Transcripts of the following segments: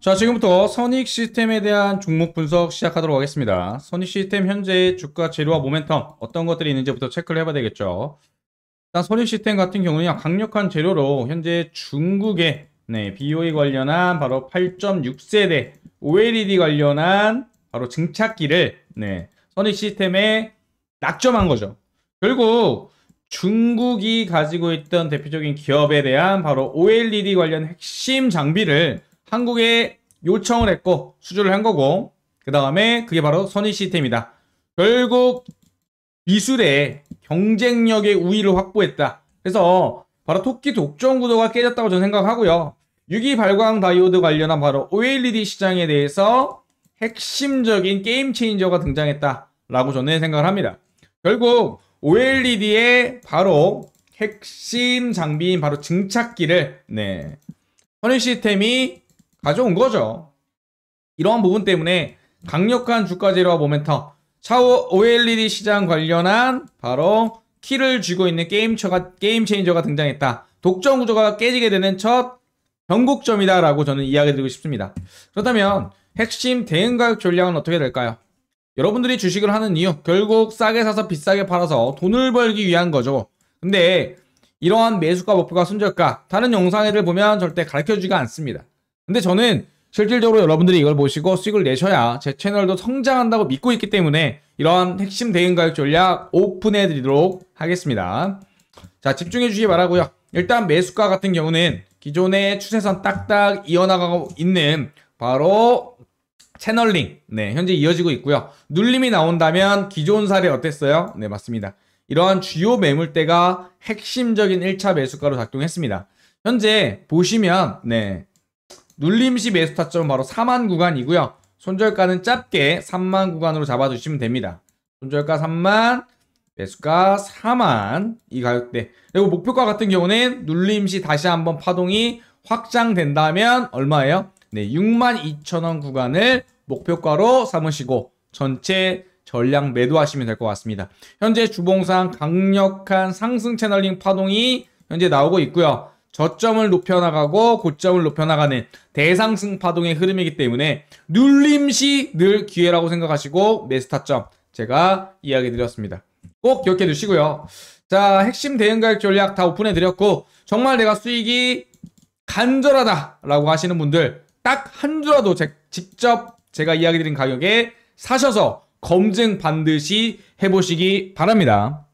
자 지금부터 선익 시스템에 대한 종목 분석 시작하도록 하겠습니다 선익 시스템 현재 주가 재료와 모멘텀 어떤 것들이 있는지부터 체크를 해봐야 되겠죠 일단 선익 시스템 같은 경우는 강력한 재료로 현재 중국의 네, BOE 관련한 바로 8.6세대 OLED 관련한 바로 증착기를 네, 선익 시스템에 낙점한 거죠 결국 중국이 가지고 있던 대표적인 기업에 대한 바로 OLED 관련 핵심 장비를 한국에 요청을 했고 수주를 한 거고 그 다음에 그게 바로 선의 시스템이다. 결국 미술의 경쟁력의 우위를 확보했다. 그래서 바로 토끼 독점 구도가 깨졌다고 저는 생각하고요. 유기 발광 다이오드 관련한 바로 OLED 시장에 대해서 핵심적인 게임 체인저가 등장했다라고 저는 생각을 합니다. 결국 OLED의 바로 핵심 장비인 바로 증착기를 네. 선의 시스템이 가져온 거죠. 이러한 부분 때문에 강력한 주가 제로와 모멘텀, 차후 OLED 시장 관련한 바로 키를 쥐고 있는 게임처가, 게임 체인저가 등장했다. 독점 구조가 깨지게 되는 첫 변곡점이다라고 저는 이야기 드리고 싶습니다. 그렇다면 핵심 대응 가격 전략은 어떻게 될까요? 여러분들이 주식을 하는 이유, 결국 싸게 사서 비싸게 팔아서 돈을 벌기 위한 거죠. 근데 이러한 매수가 목표가 순절가, 다른 영상들을 보면 절대 가르쳐주지가 않습니다. 근데 저는 실질적으로 여러분들이 이걸 보시고 수익을 내셔야 제 채널도 성장한다고 믿고 있기 때문에 이러한 핵심 대응 가격 전략 오픈해 드리도록 하겠습니다. 자, 집중해 주시기 바라고요. 일단 매수가 같은 경우는 기존의 추세선 딱딱 이어나가고 있는 바로 채널링. 네, 현재 이어지고 있고요. 눌림이 나온다면 기존 사례 어땠어요? 네, 맞습니다. 이러한 주요 매물대가 핵심적인 1차 매수가로 작동했습니다. 현재 보시면 네, 눌림시 매수 타점은 바로 4만 구간이고요. 손절가는 짧게 3만 구간으로 잡아주시면 됩니다. 손절가 3만, 매수가 4만 이 가격대. 그리고 목표가 같은 경우는 눌림시 다시 한번 파동이 확장된다면 얼마예요? 네, 6만 2천원 구간을 목표가로 삼으시고 전체 전량 매도하시면 될 것 같습니다. 현재 주봉상 강력한 상승 채널링 파동이 현재 나오고 있고요. 저점을 높여나가고 고점을 높여나가는 대상승 파동의 흐름이기 때문에 눌림시 늘 기회라고 생각하시고 매스타점 제가 이야기 드렸습니다. 꼭 기억해 두시고요. 자 핵심 대응 가격 전략 다 오픈해 드렸고 정말 내가 수익이 간절하다라고 하시는 분들 딱 한 주라도 제, 직접 제가 이야기 드린 가격에 사셔서 검증 반드시 해보시기 바랍니다.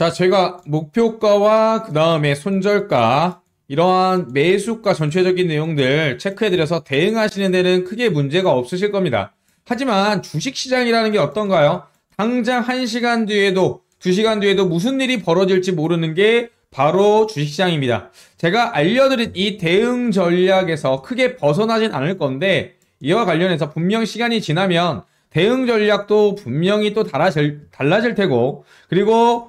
자, 제가 목표가와 그 다음에 손절가 이러한 매수가 전체적인 내용들 체크해드려서 대응하시는 데는 크게 문제가 없으실 겁니다. 하지만 주식시장이라는 게 어떤가요? 당장 1시간 뒤에도 2시간 뒤에도 무슨 일이 벌어질지 모르는 게 바로 주식시장입니다. 제가 알려드린 이 대응 전략에서 크게 벗어나진 않을 건데 이와 관련해서 분명 시간이 지나면 대응 전략도 분명히 또 달라질, 달라질 테고 그리고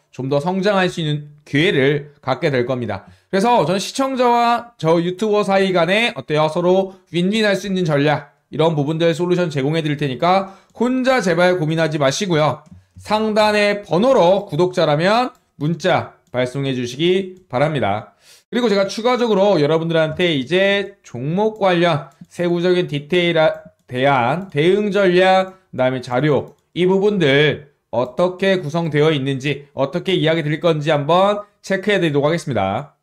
좀더 성장할 수 있는 기회를 갖게 될 겁니다. 그래서 저는 시청자와 저 유튜버 사이 간에 어때요? 서로 윈윈할 수 있는 전략 이런 부분들 솔루션 제공해 드릴 테니까 혼자 제발 고민하지 마시고요. 상단의 번호로 구독자라면 문자 발송해 주시기 바랍니다. 그리고 제가 추가적으로 여러분들한테 이제 종목 관련 세부적인 디테일에 대한 대응 전략, 그다음에 자료 이 부분들 어떻게 구성되어 있는지 어떻게 이야기 드릴 건지 한번 체크해 드리도록 하겠습니다.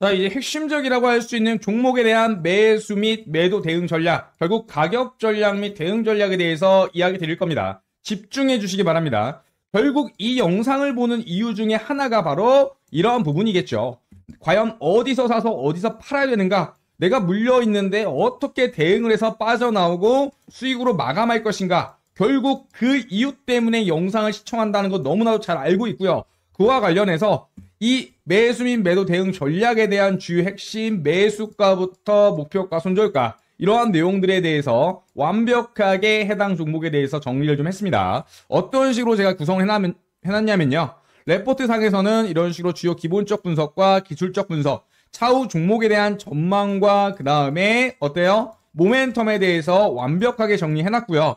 자 이제 핵심적이라고 할 수 있는 종목에 대한 매수 및 매도 대응 전략 결국 가격 전략 및 대응 전략에 대해서 이야기 드릴 겁니다. 집중해 주시기 바랍니다. 결국 이 영상을 보는 이유 중에 하나가 바로 이러한 부분이겠죠. 과연 어디서 사서 어디서 팔아야 되는가? 내가 물려 있는데 어떻게 대응을 해서 빠져나오고 수익으로 마감할 것인가? 결국 그 이유 때문에 영상을 시청한다는 거 너무나도 잘 알고 있고요. 그와 관련해서 이 매수 민 매도 대응 전략에 대한 주요 핵심 매수가부터 목표가 손절가 이러한 내용들에 대해서 완벽하게 해당 종목에 대해서 정리를 좀 했습니다. 어떤 식으로 제가 구성을 해놨냐면요. 레포트 상에서는 이런 식으로 주요 기본적 분석과 기술적 분석, 차후 종목에 대한 전망과 그 다음에 어때요? 모멘텀에 대해서 완벽하게 정리해놨고요.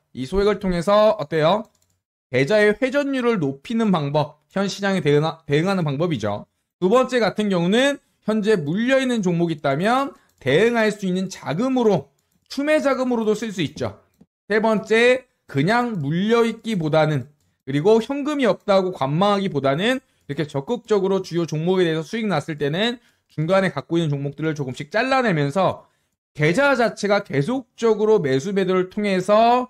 이 소액을 통해서 어때요? 계좌의 회전율을 높이는 방법, 현 시장에 대응하, 대응하는 방법이죠. 두 번째 같은 경우는 현재 물려있는 종목이 있다면 대응할 수 있는 자금으로 투매 자금으로도 쓸 수 있죠. 세 번째 그냥 물려있기보다는 그리고 현금이 없다고 관망하기보다는 이렇게 적극적으로 주요 종목에 대해서 수익 났을 때는 중간에 갖고 있는 종목들을 조금씩 잘라내면서 계좌 자체가 계속적으로 매수 매도를 통해서